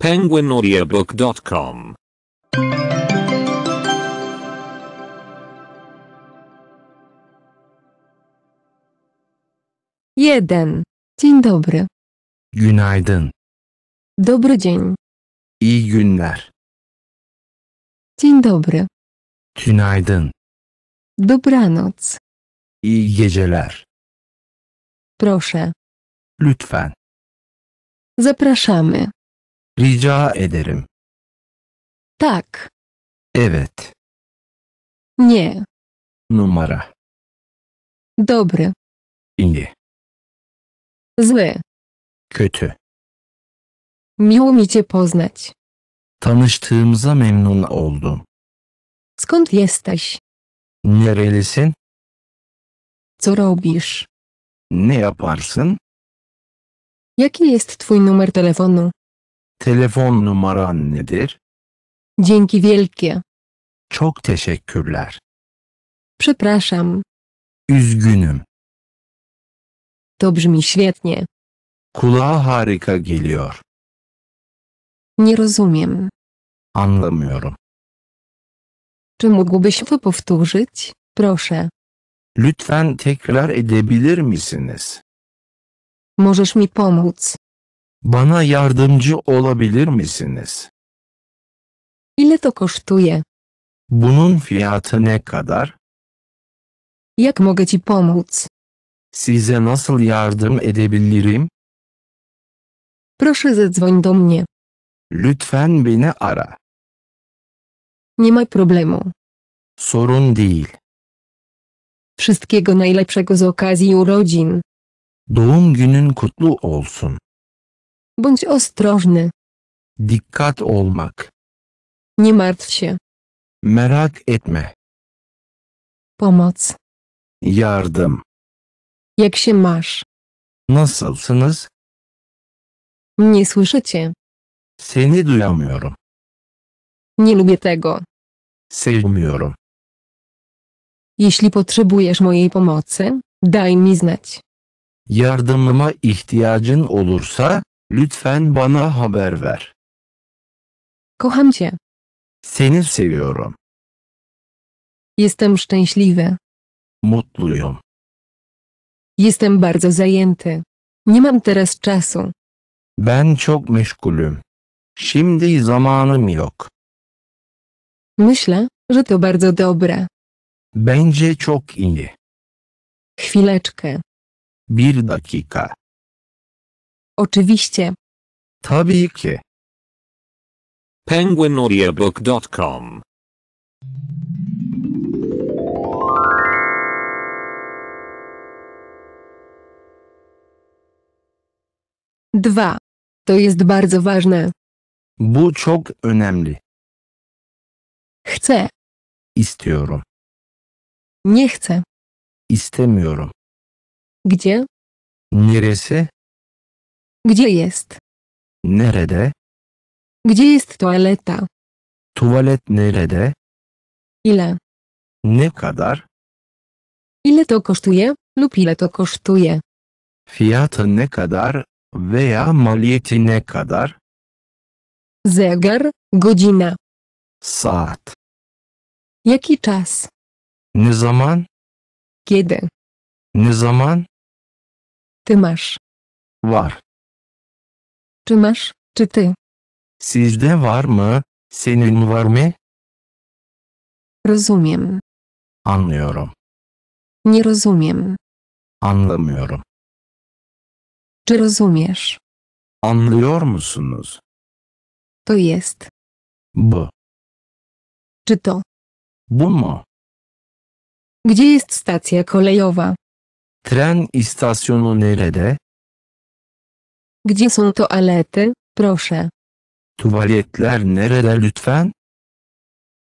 penguinaudiobook.com Jeden. Dzień dobry. Günaydın. Dobry dzień. İyi günler. Dzień dobry. Günaydın. Dobranoc. İyi geceler. Proszę. Lütfen. Zapraszamy. Rica ederim. Tak. Evet. Nie. Numara. Dobry. Nie. Zły. Kötü. Miło mi cię poznać. Tanıştığımıza memnun oldum. Skąd jesteś? Nerelisin? Co robisz? Ne yaparsın? Jaki jest twój numer telefonu? Telefon numaran nedir? Dzięki wielkie. Çok teşekkürler. Przepraszam. Üzgünüm. To brzmi świetnie. Kulağa harika geliyor. Nie rozumiem. Anlamıyorum. Czy mógłbyś to powtórzyć, proszę? Lütfen tekrar edebilir misiniz? Możesz mi pomóc? Bana yardımcı olabilir misiniz? Ile to kosztuje? Bunun fiyatı ne kadar? Jak mogę ci pomóc? Size nasıl yardım edebilirim? Proszę zadzwoń do mnie. Lütfen beni ara. Nie ma problemu. Sorun değil. Wszystkiego najlepszego z okazji urodzin. Doğum günün kutlu olsun. Bądź ostrożny. Dikkat olmak. Nie martw się. Merak etme. Pomoc. Yardım. Jak się masz? Nasılsınız? Nie słyszycie. Seni duyamıyorum. Nie lubię tego. Sevmiyorum. Jeśli potrzebujesz mojej pomocy, daj mi znać. Yardımıma ihtiyacın olursa Lütfen bana haber ver. Kocham cię. Seni seviyorum. Jestem szczęśliwy. Mutluyum. Jestem bardzo zajęty. Nie mam teraz czasu. Ben çok meşgulüm. Şimdi zamanım yok. Myślę, że to bardzo dobre. Bence çok iyi. Chwileczkę. Bir dakika. Oczywiście. Tabii penguinaudiobook.com Dwa. To jest bardzo ważne. Bu çok önemli. Chcę. İstiyorum. Nie chcę. İstemiyorum. Gdzie? Neresi? Gdzie jest? Nerede? Gdzie jest toaleta? Toalet nerede? Ile? Ne kadar? Ile to kosztuje lub ile to kosztuje? Fiat ne kadar veya maliyeti ne kadar? Zegar, godzina. Saat. Jaki czas? Ne zaman? Kiedy? Ne zaman? Ty masz. Var. Czy masz, czy ty? Sizde var mı? Senin var mı? Rozumiem. Anlıyorum. Nie rozumiem. Anlamıyorum. Czy rozumiesz? Anlıyor musunuz? To jest. Bu. Czy to? Bu mu? Gdzie jest stacja kolejowa? Tren istasyonu nerede? Gdzie są toalety, proszę? Tuvaletler nerede lütfen?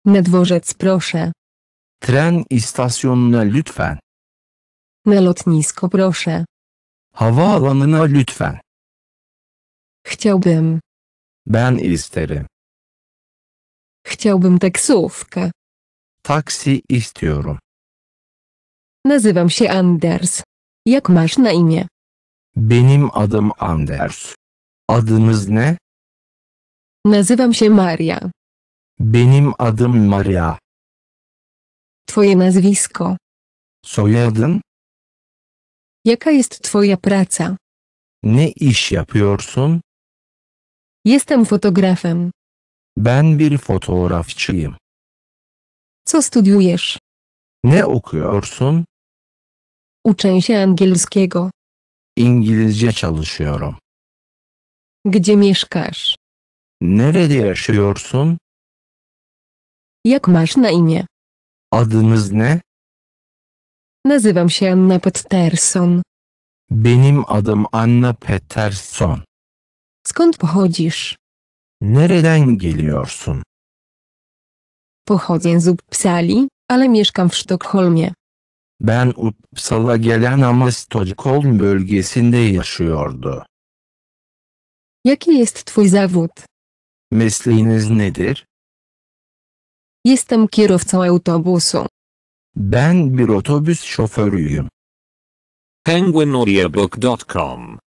Na dworzec proszę. Tren i lütfen. Na lotnisko proszę. na lütfen. Chciałbym. Ben isterim. Chciałbym taksówkę. Taksi istiyorum. Nazywam się Anders. Jak masz na imię? Benim adım Anders. Adınız ne? Nazywam się Maria. Benim adım Maria. Twoje nazwisko. Soyadın? Jaka jest twoja praca? Ne iş yapıyorsun? Jestem fotografem. Ben bir fotoğrafçıyım. Co studiujesz? Ne okuyorsun? Uczę się angielskiego. İngilizce çalışıyorum. Gdzie mieszkasz? Nerede yaşıyorsun? Jak masz na imię? Adınız ne? Nazywam się Anna Peterson. Benim adım Anna Peterson. Skąd pochodzisz? Nereden geliyorsun? Pochodzę z Uppsali, ale mieszkam w Sztokholmie. Ben Uppsala gelen ama Stockholm bölgesinde yaşıyordu. Jaki jest twój zawód? Mesleğiniz nedir? Jestem kierowcą autobusu. Ben bir otobüs şoförüyüm. penguinaudiobook.com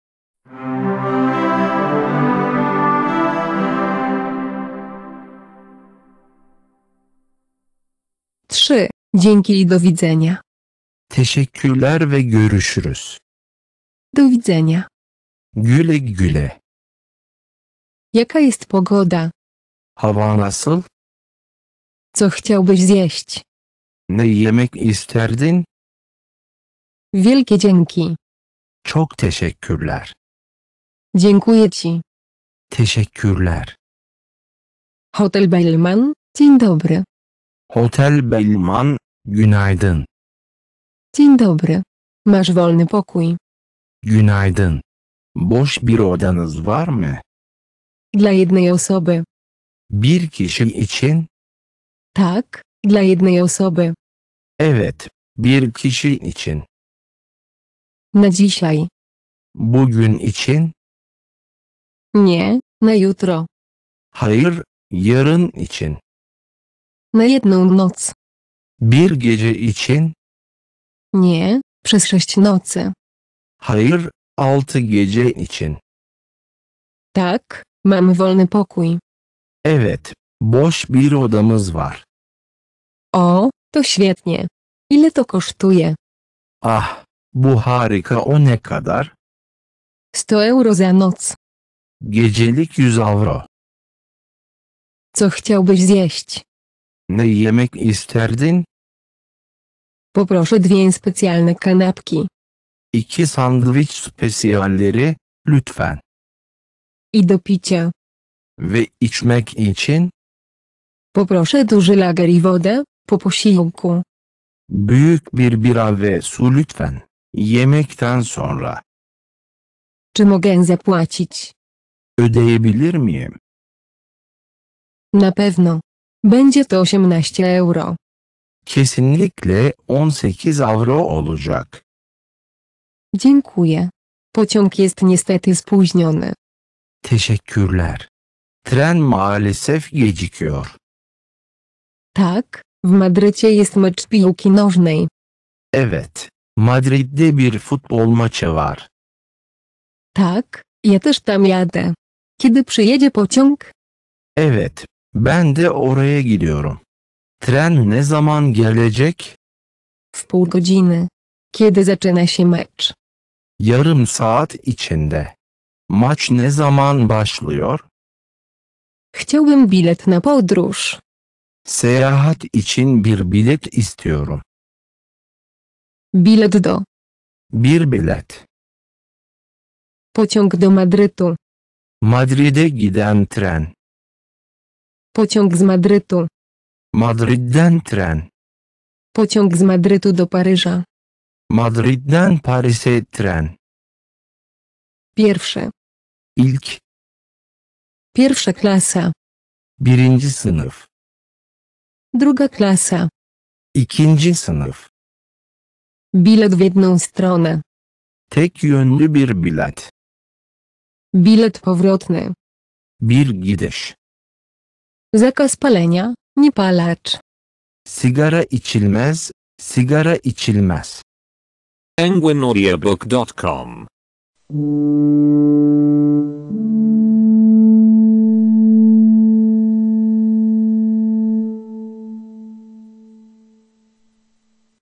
Trzy. Dzięki i do widzenia. Teşekkürler ve görüşürüz. Do widzenia. Güle güle. Jaka jest pogoda? Hava nasıl? Co chciałbyś zjeść? Ne yemek isterdin? Wielkie dzięki. Çok teşekkürler. Dziękuję ci. Teşekkürler. Hotel Bellman, dzień dobry. Hotel Bellman, günaydın. Dzień dobry. Masz wolny pokój. Günaydın. Boş bir odanız var mı? Dla jednej osoby. Bir kişi için? Tak, dla jednej osoby. Evet, bir kişi için. Na dzisiaj. Bugün için? Nie, na jutro. Hayır, yarın için. Na jedną noc. Bir gece için? Nie, przez sześć nocy. Hayır, altı gece için. Tak, mamy wolny pokój. Evet, boş bir odamız var. O, to świetnie. Ile to kosztuje? Ah, bu harika o ne kadar? 100 euro za noc. Gecelik 100 avro. Co chciałbyś zjeść? Ne yemek isterdin? Poproszę dwie specjalne kanapki. İki sandviç spesiyalleri, lütfen. I do picia. Ve içmek için? Poproszę duży lager i wodę, po posiłku. Büyük bir bira ve su lütfen. Yemekten sonra. Czy mogę zapłacić? Ödeyebilir miyim? Na pewno. Będzie to 18 euro. Kesinlikle 18 avro olacak. Dziękuję. Pociąg jest niestety spóźniony. Teşekkürler. Tren maalesef gecikiyor. Tak, w Madrycie jest mecz piłki nożnej. Evet, Madrid'de bir futbol maçı var. Tak, ja też tam jadę. Kiedy przyjedzie pociąg? Evet, ben de oraya gidiyorum. Tren ne zaman gelecek? W pół godziny. Kiedy zaczyna się mecz? Yarım saat içinde. Maç ne zaman başlıyor? Chciałbym bilet na podróż. Seyahat için bir bilet istiyorum. Bilet do. Bir bilet. Pociąg do Madrytu. Madrid'e giden tren. Pociąg z Madrytu. Madrid den tren. Pociąg z Madrytu do Paryża. Madrid den Paryse tren. Pierwsze. Ilk. Pierwsza klasa. Birinci sınıf. Druga klasa. İkinci sınıf. Bilet w jedną stronę. Tek yönlü bir bilet. Bilet powrotny. Bir gidiş. Zakaz palenia. Niepalacz. Sigara içilmez, sigara içilmez. penguinaudiobook.com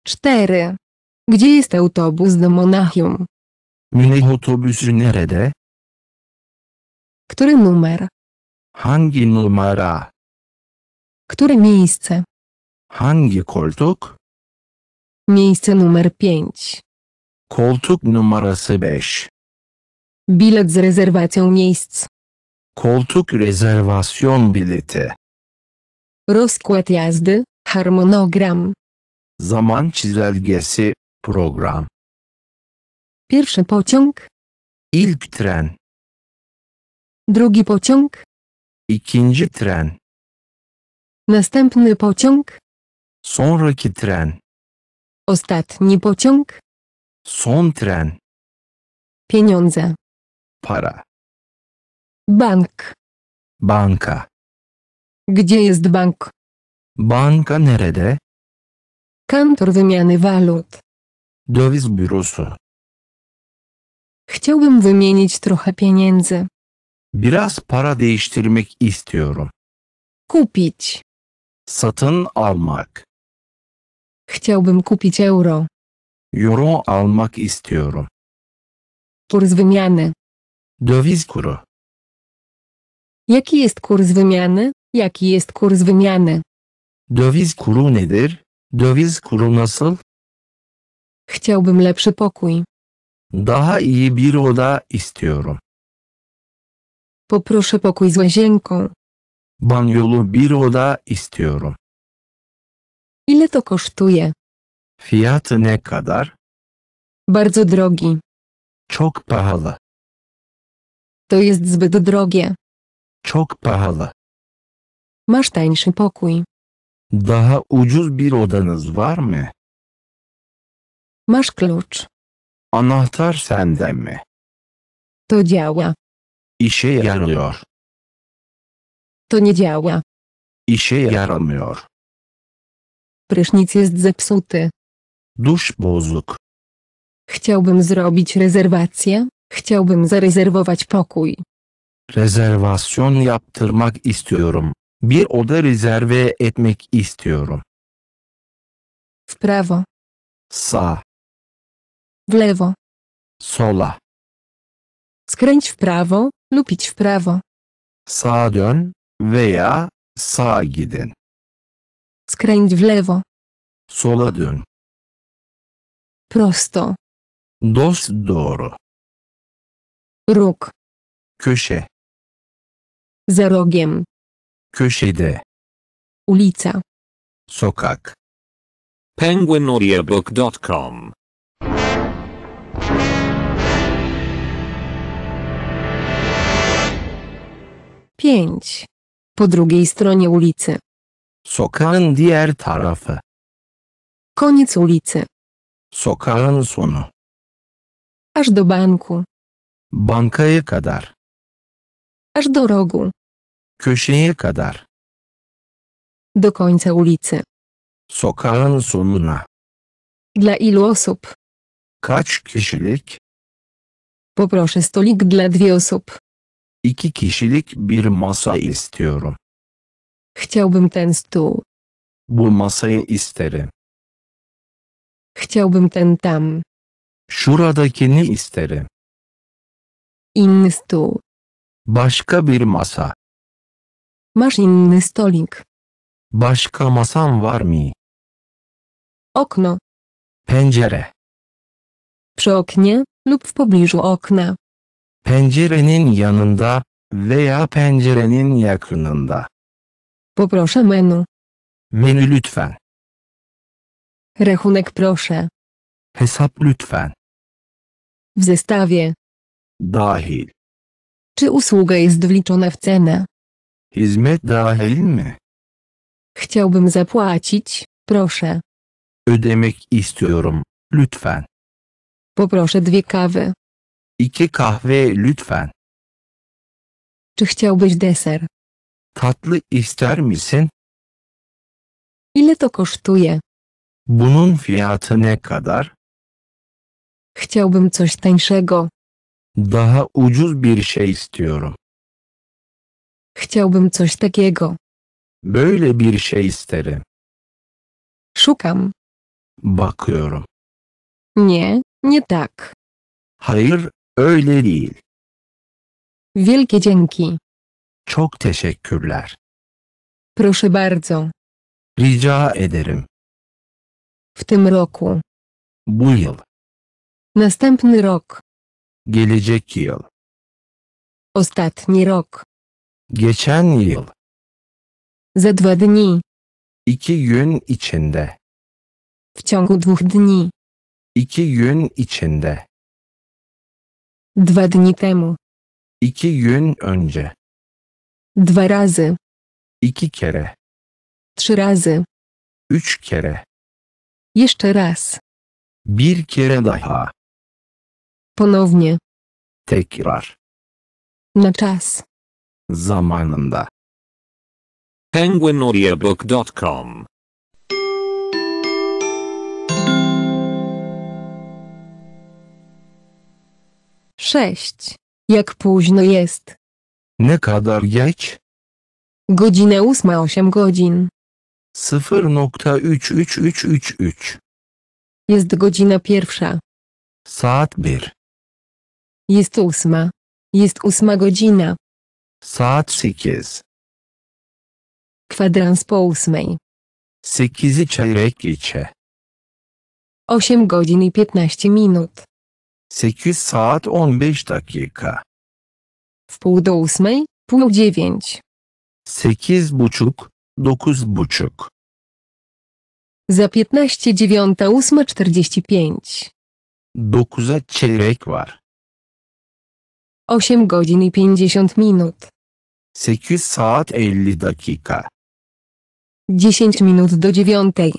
Cztery. Gdzie jest autobus do Monachium? autobus otobüsü nerede? Który numer? Hangi numara? Które miejsce? Hangi koltuk? Miejsce numer 5. Koltuk numer 5. Bilet z rezerwacją miejsc. Koltuk rezerwasyon bileti. Rozkład jazdy, harmonogram. Zaman çizelgesi, program. Pierwszy pociąg. İlk tren. Drugi pociąg. İkinci tren. Następny pociąg. Sonraki tren. Ostatni pociąg. Son tren. Pieniądze. Para. Bank. Banka. Gdzie jest bank? Banka nerede? Kantor wymiany walut. Döviz bürosu. Chciałbym wymienić trochę pieniędzy. Biraz para değiştirmek istiyorum. Kupić. Satın almak. Chciałbym kupić euro. Euro almak istiyorum. Kurs wymiany. Döviz kuru. Jaki jest kurs wymiany? Jaki jest kurs wymiany? Döviz kuru nedir? Döviz kuru nasıl? Chciałbym lepszy pokój. Daha iyi bir oda istiyorum. Poproszę pokój z łazienką. Banyolu bir oda istiyorum. Ile to kosztuje? Fiyatı ne kadar? Bardzo drogi. Çok pahalı. To jest zbyt drogie. Çok pahalı. Masz tańszy pokój. Daha ucuz bir odanız var mı? Masz klucz. Anahtar sende mi? To działa. İşe yarıyor. To nie działa. I się yaramıyor. Prysznic jest zepsuty. Dusz bozuk. Chciałbym zrobić rezerwację, chciałbym zarezerwować pokój. Rezerwasyon yaptırmak istiyorum. Bir oda rezerve etmek istiyorum. W prawo. Sa. W lewo. Sola. Skręć w prawo lub idź w prawo. Sa dön, veya sağa gidin. Skręć w lewo. Sola dön. Prosto. Dos doğru. Ruk. Köşe. Za rogiem. Köşede. Ulica. Sokak. penguinaudiobook.com Pięć po drugiej stronie ulicy. Sokağın diğer tarafı. Koniec ulicy. Sokağın sonu. Aż do banku. Bankaya kadar. Aż do rogu. Köşeye kadar. Do końca ulicy. Sokağın sonuna. Dla ilu osób? Kaç kişilik? Poproszę stolik dla dwie osób. İki kişilik bir masa istiyorum. Chciałbym ten stół. Bu masayı isterim. Chciałbym ten tam. Şuradakini isterim. Inny stół. Başka bir masa. Masz inny stolik. Başka masam var mı? Okno. Pencere. Przy oknie lub w pobliżu okna pencerenin yanında veya pencerenin yakınında. Poproszę menu. Menu lütfen. Rachunek proszę. Hesap lütfen. W zestawie. Dahil. Czy usługa jest wliczona w cenę? Hizmet dahil mi? Chciałbym zapłacić, proszę. Ödemek istiyorum, lütfen. Poproszę dwie kawy. İki kahve lütfen. Czy chciałbyś deser? Tatlı ister misin? Ile to kosztuje? Bunun fiyatı ne kadar? Chciałbym coś tańszego. Daha ucuz bir şey istiyorum. Chciałbym coś takiego. Böyle bir şey isterim. Szukam. Bakıyorum. Nie, nie tak. Hayır, Öyle değil. Wielkie dzięki. Çok teşekkürler. Proszę bardzo. Rica ederim. W tym roku. Bu yıl. Następny rok. Gelecek yıl. Ostatni rok. Geçen yıl. Za dwa dni. İki gün içinde. W ciągu dwóch dni. İki gün içinde. Dwa dni temu. İki gün önce. Dwa razy. İki kere. Trzy razy. Üç kere. Jeszcze raz. Bir kere daha. Ponownie. Tekrar. Na czas. Zamanında. penguinaudiobook.com Sześć. Jak późno jest? Ne kadar geç? Godzina ósma osiem godzin. 0.33333 Jest godzina pierwsza. Saat bir. Jest ósma. Jest ósma godzina. Saat sekiz. Kwadrans po ósmej. 8'i çeyrek geçe. Osiem godzin i piętnaście minut. 8 saat 15 dakika. pół do ósmej, pół dziewięć. Sekiz buçuk, dokuz buçuk. Za piętnaście dziewiąta ósma czterdzieści pięć. Dokuza çeyrek var. Osiem godzin i pięćdziesiąt minut. Sekiz saat elli dakika. Dziesięć minut do dziewiątej.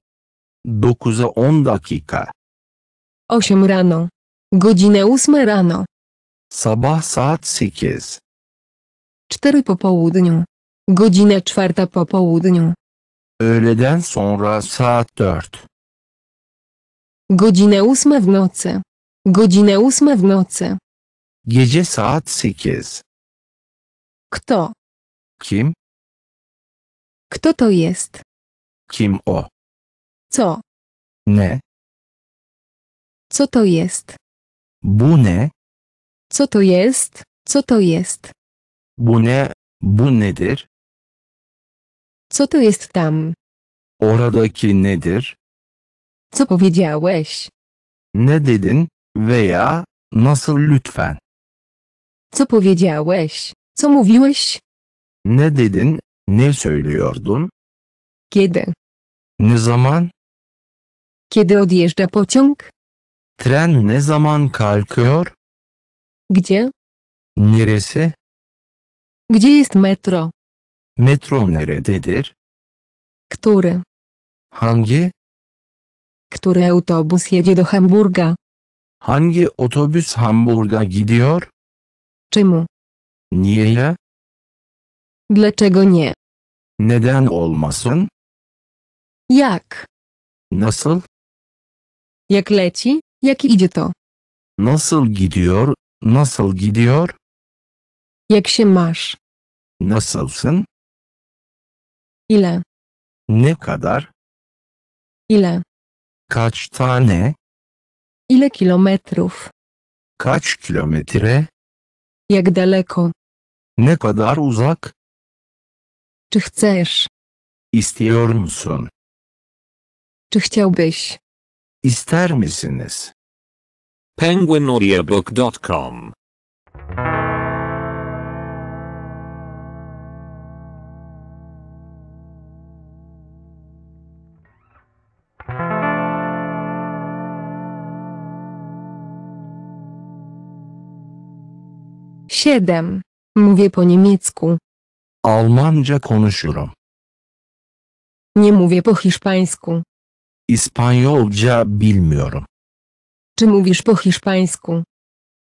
Dokuza on dakika. Osiem rano. Godzinę ósme rano. Sabah saat sikiz. Cztery po południu. Godzina czwarta po południu. Öğleden sonra saat 4. Godzinę ósme w nocy. Godzinę ósme w nocy. Gece saat 8. Kto? Kim? Kto to jest? Kim o? Co? Ne? Co to jest? Bu Co to jest? Co to jest? Bu ne? Bu Co to jest tam? Oradaki nedir? Co powiedziałeś? Ne dedin? Veya nasıl lütfen? Co powiedziałeś? Co mówiłeś? Ne dedin? Ne söylüyordun? Kiedy? Ne zaman? Kiedy odjeżdża pociąg? Tren ne zaman kalkıyor? Gdzie? Neresi? Gdzie jest metro? Metro nerededir? Który? Hangi? Który autobus jedzie do Hamburga? Hangi otobüs Hamburga gidiyor? Czemu? Niye? Dlaczego nie? Neden olmasın? Jak? Nasıl? Jak leci? Jak idzie to? Nasıl gidiyor? Nasıl gidiyor? Jak się masz? Nasılsın? Ile? Ne kadar? Ile? Kaç tane? Ile kilometrów? Kaç kilometre? Jak daleko? Ne kadar uzak? Czy chcesz? Istiyor musun? Czy chciałbyś? İster misiniz? penguinaudiobook.com Siedem. Mówię po niemiecku. Almanca konuşurum. Nie mówię po hiszpańsku. İspanyolca bilmiyorum. Czy mówisz po hiszpańsku?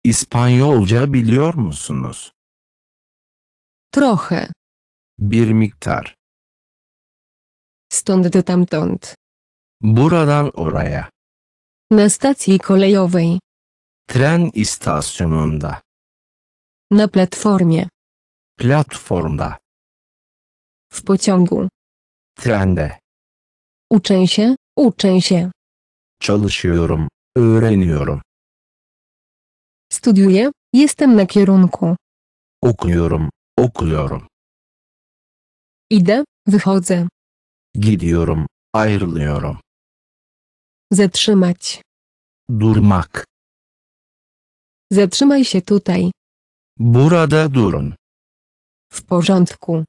İspanyolca biliyor musunuz? Trochę. Bir miktar. Stąd do tamtąd. Buradan oraya. Na stacji kolejowej. Tren istasyonunda. Na platformie. Platformda. W pociągu. Trende. Uczę się, Uczę się. Çalışıyorum. Öğreniyorum. Studiuję. Jestem na kierunku. Okuyorum. Okuyorum. Idę. Wychodzę. Gidiorum. Ayrılıyorum. Zatrzymać. Durmak. Zatrzymaj się tutaj. Burada durun. W porządku.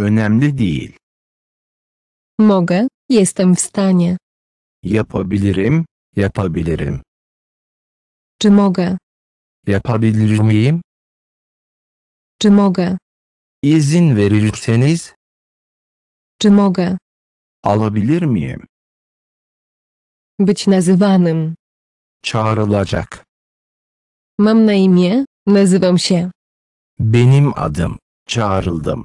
Önemli değil. Mogę, Jestem w stanie. Yapabilirim, yapabilirim. Czy mogę? Yapabilir miyim? Czy mogę? İzin verirseniz. Czy mogę? Alabilir miyim? Być nazywanym. Çağrılacak. Mam na imię, nazywam się. Benim adım. Çağrıldım.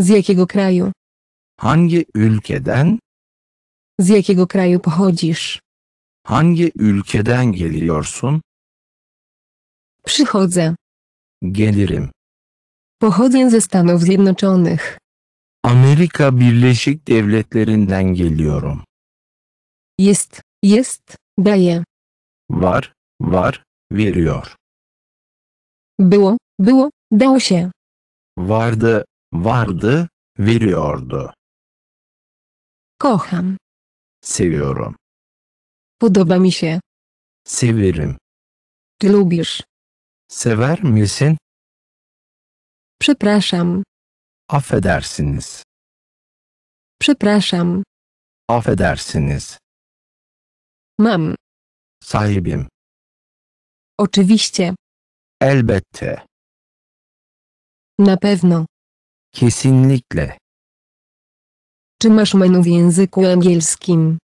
Z jakiego kraju? Hangi ülkeden? Z jakiego kraju pochodzisz? Hangi ülkeden geliyorsun? Przychodzę. Gelirim. Pochodzę ze Stanów Zjednoczonych. Amerika Birleşik Devletleri'nden geliyorum. Jest, jest, daje. Var, var, veriyor. Było, było, dało się. Vardı, vardı, veriyordu. Kocham. Seviyorum. Podoba mi się. Severim. Ty lubisz. Sever misin? Przepraszam. Affedersiniz. Przepraszam. Affedersiniz. Mam. Sahibim. Oczywiście. Elbette. Na pewno. Kesinlikle. Czy masz menu w języku angielskim?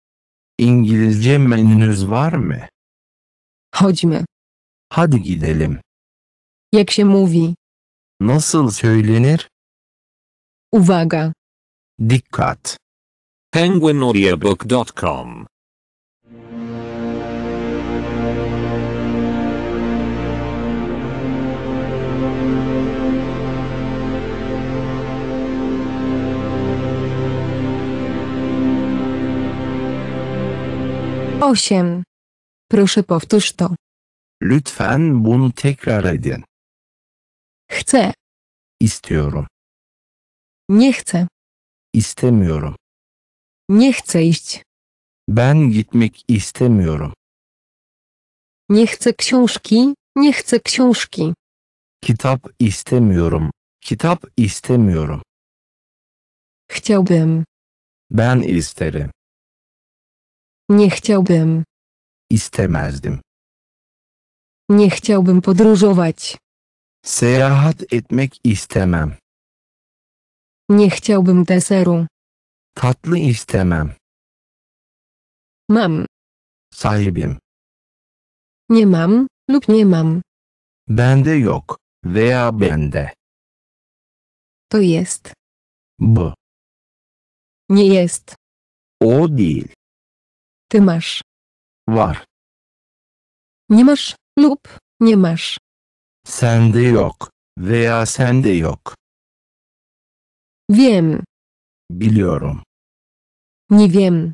İngilizce menünüz var mı? Chodźmy. Hadi gidelim. Jak się mówi? Nasıl söylenir? Uwaga. Dikkat. penguinaudiebook.com 8. Proszę powtórz to. Lütfen bunu tekrar edin. Chcę. İstiyorum. Nie chcę. İstemiyorum. Nie chcę iść. Ben gitmek istemiyorum. Nie chcę książki, nie chcę książki. Kitap istemiyorum. Kitap istemiyorum. Chciałbym. Ben isterim. Nie chciałbym. İstemezdim. Nie chciałbym podróżować. Seyahat etmek istemem. Nie chciałbym deseru. Tatlı istemem. Mam. Sahibim. Nie mam lub nie mam. Bende yok veya bende. To jest. B. Nie jest. O değil. Ty masz. War. Nie masz lub nie masz. Sende yok veya sende yok. Wiem. Biliorum. Nie wiem.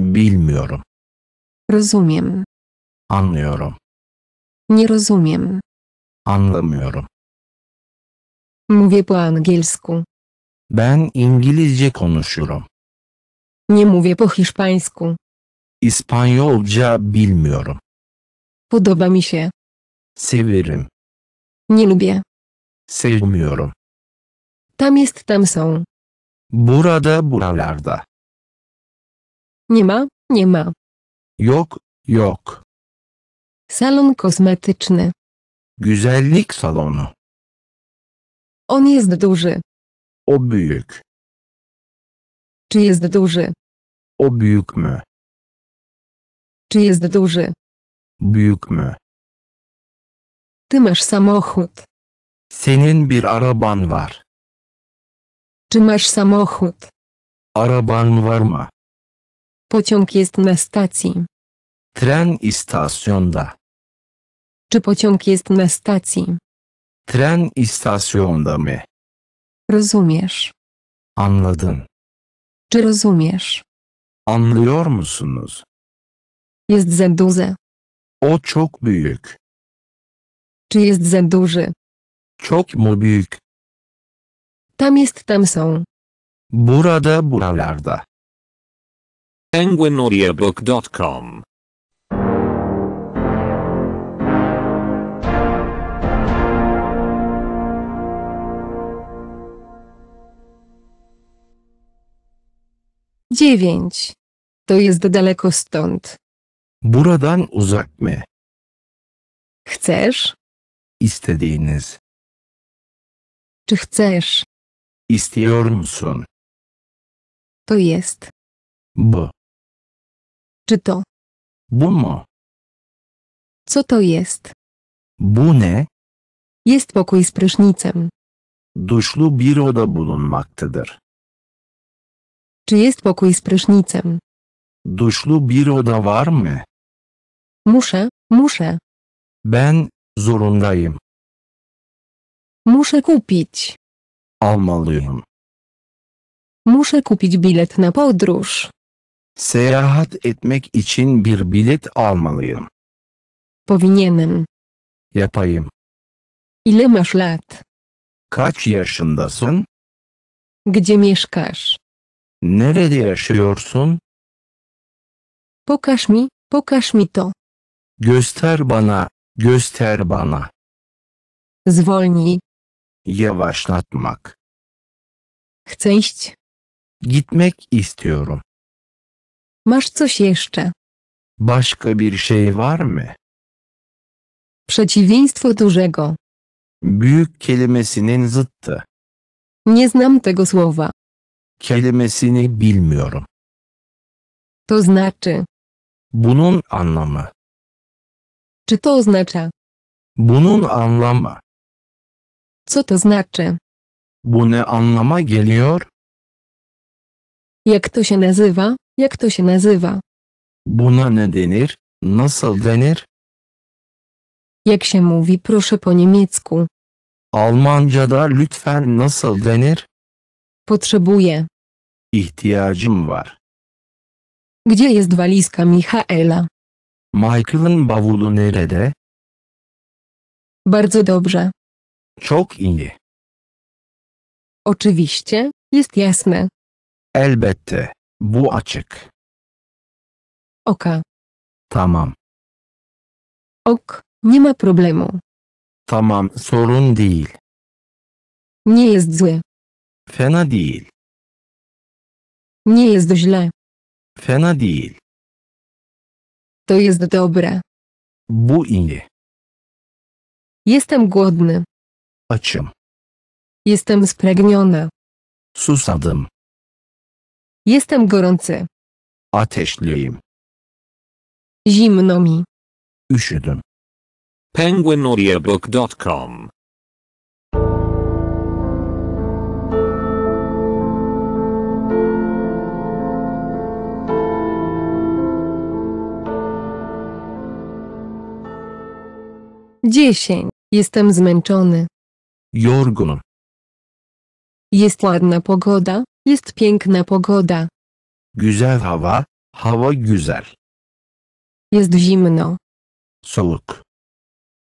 Bilmiyorum. Rozumiem. Anlıyorum. Nie rozumiem. Anlamıyorum. Mówię po angielsku. Ben İngilizce konuşurum. Nie mówię po hiszpańsku. İspanyolca bilmiyorum. Podoba mi się. Severim. Nie lubię. Sevmiyorum. Tam jest tam są. Burada buralarda. Nie ma, nie ma. Yok, yok. Salon kosmetyczny. Güzellik salonu. On jest duży. O büyük. Czy jest duży? O büyük mü? Czy jest duży? Büyük mü? Ty masz samochód. Senin bir araban var. Czy masz samochód? Araban var mı? Pociąg jest na stacji. Tren istasyonda. Czy pociąg jest na stacji? Tren istasyonda mı? Rozumiesz. Anladın. Czy rozumiesz? Anlıyor musunuz? Jest za duże. O çok büyük. Czy jest za duży? Çok mu büyük? Tam jest tam są. Burada buralarda. penguinaudiobook.com Dziewięć. To jest daleko stąd. Buradan uzak mı? Chcesz? İstediğiniz. Czy chcesz? İstiyor musun? To jest. Bo. Czy to? Bu mu? Co to jest? Bu ne? Jest pokój z prysznicem. Duşlu bir oda bulunmaktadır. Czy jest pokój z prysznicem? Duşlu bir oda var mı? Muszę, muszę. Ben, zorundayım. Muszę kupić. Almalıyım. Muszę kupić bilet na podróż. Seyahat etmek için bir bilet almalıyım. Powinienem. Yapayım. Ile masz lat? Kaç yaşındasın? Gdzie mieszkasz? Nerede yaşıyorsun? Pokaż mi, pokaż mi to. Göster bana, göster bana. Zwolnij. Yavaşlatmak. Chcę iść. Gitmek istiyorum. Masz coś jeszcze? Başka bir şey var mı? Przeciwieństwo dużego. Büyük kelimesinin zıttı. Nie znam tego słowa. Kelimesini bilmiyorum. To znaczy. Bunun anlamı. Czy to oznacza? Bunun anlamı. Co to znaczy? Bu ne anlama geliyor? Jak to się nazywa? Jak to się nazywa? Buna ne denir? Nasıl denir? Jak się mówi proszę po niemiecku? Almanca'da lütfen nasıl denir? Potrzebuję. İhtiyacım var. Gdzie jest walizka Michaela? Michael'ın bavulu nerede? Bardzo dobrze. Çok iyi. Oczywiście, jest jasne. Elbette. Bu açık. Oka. Tamam. Ok, nie ma problemu. Tamam, sorun değil. Nie jest zły. Fena değil. Nie jest źle. Fena değil. To jest dobre. Buinie. Jestem głodny. Açım. Jestem spragniona. Susadem. Jestem gorący. Ateşliyim. Zimno mi. Üşüdüm. penguinaudiobooks.com Dziesięć. Jestem zmęczony. Yorgunum. Jest ładna pogoda, jest piękna pogoda. Güzel hava, hava güzel. Jest zimno. Soğuk.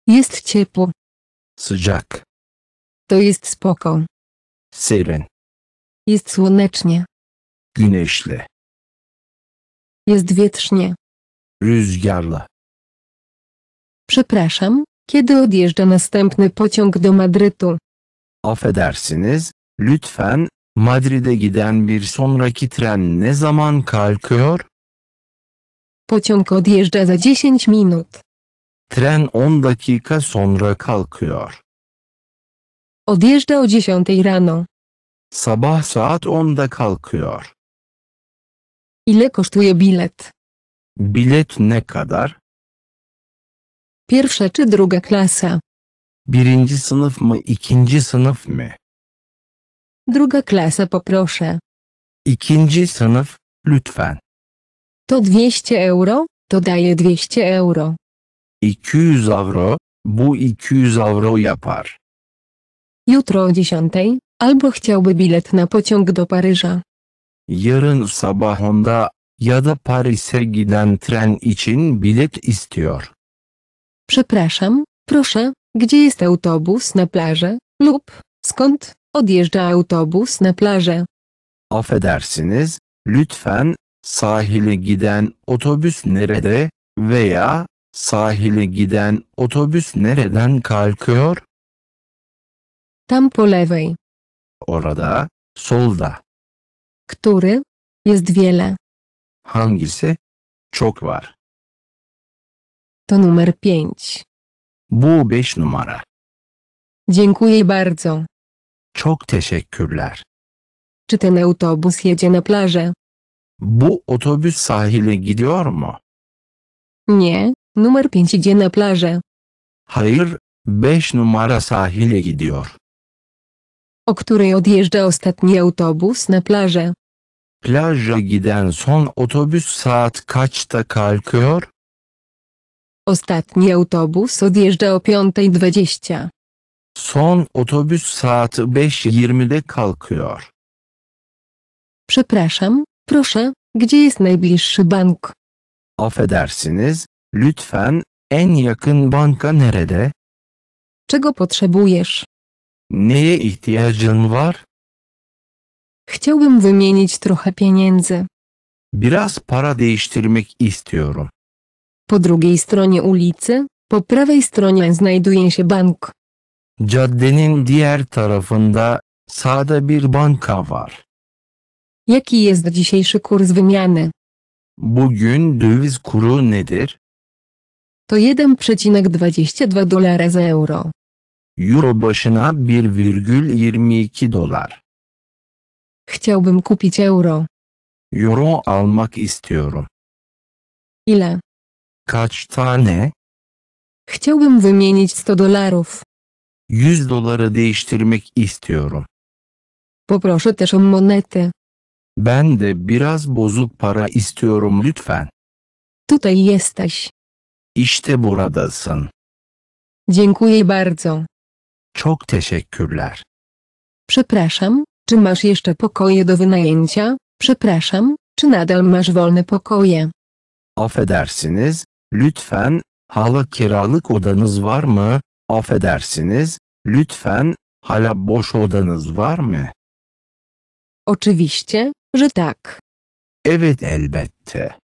Jest ciepło. Sıcak. To jest spoko. seren Jest słonecznie. Güneşli. Jest wietrznie. Rüzgarlı. Przepraszam, Kiedy odjeżdża następny pociąg do Madrytu? Affedersiniz, lütfen, Madrid'e giden bir sonraki tren ne zaman kalkıyor? Pociąg odjeżdża za 10 minut. Tren 10 dakika sonra kalkıyor. Odjeżdża o 10 rano. Sabah saat 10'da kalkıyor. Ile kosztuje bilet? Bilet ne kadar? Pierwsza czy druga klasa? Birinci sınıf mı ikinci sınıf mı? Druga klasa poproszę. İkinci sınıf, lütfen. To 200 euro, to daje 200 euro. 200 euro, bu 200 euro yapar. Jutro o 10, albo chciałby bilet na pociąg do Paryża. Yarın onda, ya da Paris'e giden tren için bilet istiyor. Przepraszam, proszę, gdzie jest autobus na plażę? Lub, skąd, odjeżdża autobus na plażę? Affedersiniz, lütfen, sahile giden otobüs nerede? Veya, sahile giden otobüs nereden kalkıyor? Tam po lewej. Orada, solda. Który? Jest wiele. Hangisi? Çok var to numer 5. Bu 5 numara. Dziękuję bardzo. Çok teşekkürler. Czy ten autobus jedzie na plażę? Bu otobüs sahile gidiyor mu? Nie, numer 5 idzie na plażę. Hayır, 5 numara sahile gidiyor. O której odjeżdża ostatni autobus na plażę? Plaja giden son otobüs saat kaçta kalkıyor? Ostatni autobus odjeżdża o 5.20. Son otobüs saat 5.20'de kalkıyor. Przepraszam, proszę, gdzie jest najbliższy bank? Afedersiniz, lütfen, en yakın banka nerede? Czego potrzebujesz? Neye ihtiyacın var? Chciałbym wymienić trochę pieniędzy. Biraz para değiştirmek istiyorum. Po drugiej stronie ulicy, po prawej stronie znajduje się bank. Caddenin diğer tarafında sağda bir banka Jaki jest dzisiejszy kurs wymiany? Bugün döviz kuru nedir? To 1,22 dolara za euro. Euro başına 1,22 dolar. Chciałbym kupić euro. Euro almak istiyorum. Ile? Kaç tane? Chciałbym wymienić 100 dolarów. 100 dolara değiştirmek istiyorum. Poproszę też o monety. Ben de biraz bozuk para istiyorum lütfen. Tutaj jesteś. İşte buradasın. Dziękuję bardzo. Çok teşekkürler. Przepraszam, czy masz jeszcze pokoje do wynajęcia? Przepraszam, czy nadal masz wolne pokoje? Affedersiniz, Lütfen, hala kiralık odanız var mı? Affedersiniz, lütfen, hala boş odanız var mı? Oczywiście, że tak. Evet elbette.